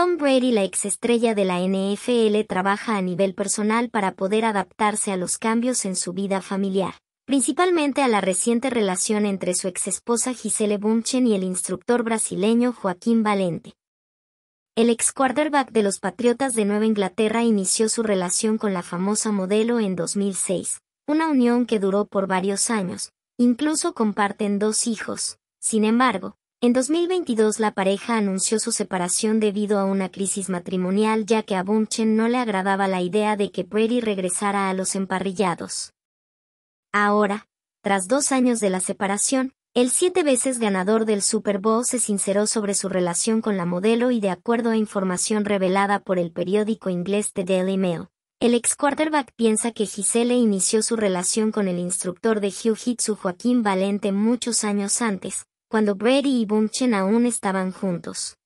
Tom Brady, la estrella de la NFL, trabaja a nivel personal para poder adaptarse a los cambios en su vida familiar, principalmente a la reciente relación entre su ex esposa Gisele Bunchen y el instructor brasileño Joaquín Valente. El ex quarterback de los Patriotas de Nueva Inglaterra inició su relación con la famosa modelo en 2006, una unión que duró por varios años, incluso comparten dos hijos. Sin embargo, en 2022 la pareja anunció su separación debido a una crisis matrimonial ya que a Bunchen no le agradaba la idea de que Brady regresara a los emparrillados. Ahora, tras dos años de la separación, el siete veces ganador del Super Bowl se sinceró sobre su relación con la modelo y de acuerdo a información revelada por el periódico inglés The Daily Mail, el ex quarterback piensa que Gisele inició su relación con el instructor de Hugh Hitsu Joaquín Valente muchos años antes, cuando Brady y Bumchen aún estaban juntos.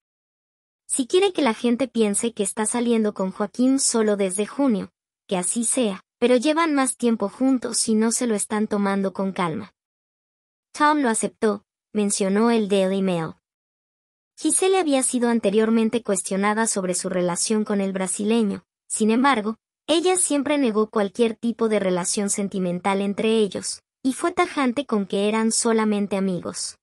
Si quiere que la gente piense que está saliendo con Joaquín solo desde junio, que así sea, pero llevan más tiempo juntos y no se lo están tomando con calma. Tom lo aceptó, mencionó el Daily Mail. Giselle había sido anteriormente cuestionada sobre su relación con el brasileño, sin embargo, ella siempre negó cualquier tipo de relación sentimental entre ellos, y fue tajante con que eran solamente amigos.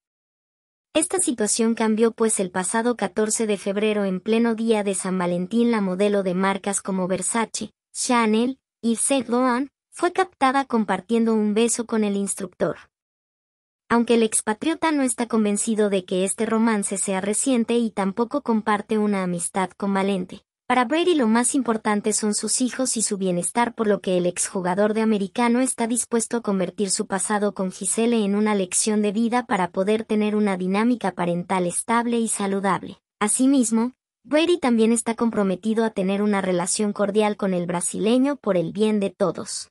Esta situación cambió pues el pasado 14 de febrero en pleno día de San Valentín la modelo de marcas como Versace, Chanel y Saint Laurent fue captada compartiendo un beso con el instructor. Aunque el expatriota no está convencido de que este romance sea reciente y tampoco comparte una amistad con Valente, para Brady lo más importante son sus hijos y su bienestar por lo que el exjugador de americano está dispuesto a convertir su pasado con Gisele en una lección de vida para poder tener una dinámica parental estable y saludable. Asimismo, Brady también está comprometido a tener una relación cordial con el brasileño por el bien de todos.